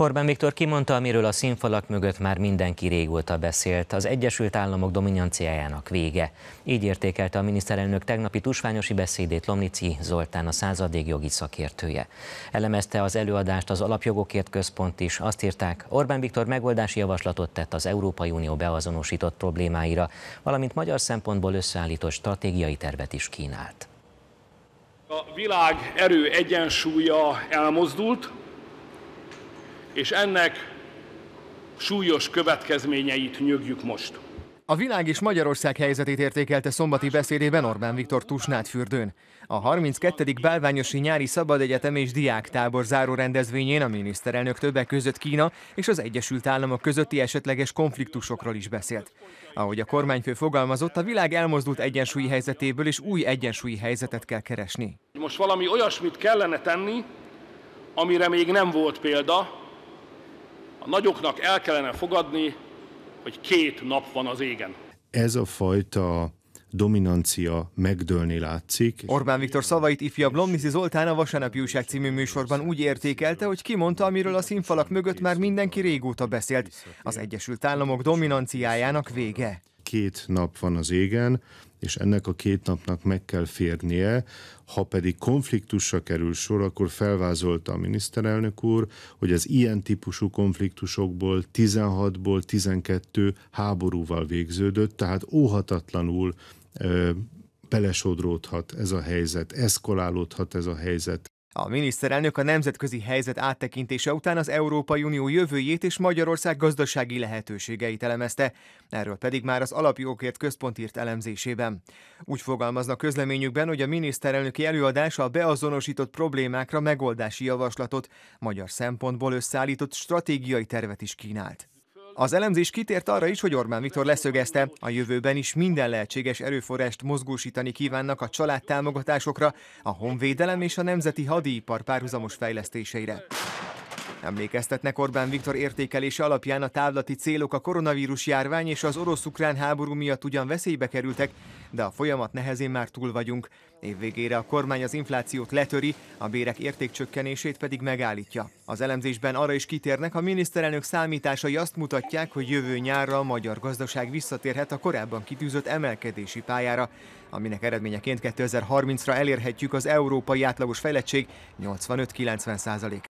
Orbán Viktor kimondta, amiről a színfalak mögött már mindenki régóta beszélt, az Egyesült Államok dominanciájának vége. Így értékelte a miniszterelnök tegnapi tusványosi beszédét Lomnici Zoltán, a századék jogi szakértője. Elemezte az előadást az Alapjogokért Központ is, azt írták, Orbán Viktor megoldási javaslatot tett az Európai Unió beazonosított problémáira, valamint magyar szempontból összeállított stratégiai tervet is kínált. A világ erő egyensúlya elmozdult, és ennek súlyos következményeit nyögjük most. A világ és Magyarország helyzetét értékelte szombati beszédében Orbán Viktor fürdőn. A 32. Bálványosi Nyári Szabad Egyetem és Diáktábor záró rendezvényén a miniszterelnök többek között Kína és az Egyesült Államok közötti esetleges konfliktusokról is beszélt. Ahogy a kormányfő fogalmazott, a világ elmozdult egyensúlyi helyzetéből és új egyensúlyi helyzetet kell keresni. Most valami olyasmit kellene tenni, amire még nem volt példa, a nagyoknak el kellene fogadni, hogy két nap van az égen. Ez a fajta dominancia megdőlni látszik. Orbán Viktor szavait ifjabb Lomnici Zoltán a Vasárnapi Újság című műsorban úgy értékelte, hogy kimondta, amiről a színfalak mögött már mindenki régóta beszélt. Az Egyesült Államok dominanciájának vége két nap van az égen, és ennek a két napnak meg kell férnie, ha pedig konfliktusra kerül sor, akkor felvázolta a miniszterelnök úr, hogy az ilyen típusú konfliktusokból 16-ból 12 háborúval végződött, tehát óhatatlanul ö, belesodródhat ez a helyzet, eszkolálódhat ez a helyzet. A miniszterelnök a nemzetközi helyzet áttekintése után az Európai Unió jövőjét és Magyarország gazdasági lehetőségeit elemezte, erről pedig már az Alapjogokért Központ írt elemzésében. Úgy fogalmaznak közleményükben, hogy a miniszterelnöki előadása a beazonosított problémákra megoldási javaslatot, magyar szempontból összeállított stratégiai tervet is kínált. Az elemzés kitért arra is, hogy Orbán Viktor leszögezte, a jövőben is minden lehetséges erőforrást mozgósítani kívánnak a családtámogatásokra, a honvédelem és a nemzeti hadipar párhuzamos fejlesztéseire. Emlékeztetnek Orbán Viktor értékelése alapján a távlati célok a koronavírus járvány és az orosz-ukrán háború miatt ugyan veszélybe kerültek, de a folyamat nehezén már túl vagyunk. Évvégére a kormány az inflációt letöri, a bérek értékcsökkenését pedig megállítja. Az elemzésben arra is kitérnek, a miniszterelnök számításai azt mutatják, hogy jövő nyárra a magyar gazdaság visszatérhet a korábban kitűzött emelkedési pályára, aminek eredményeként 2030-ra elérhetjük az európai átlagos fejlettség 85-90 százalék.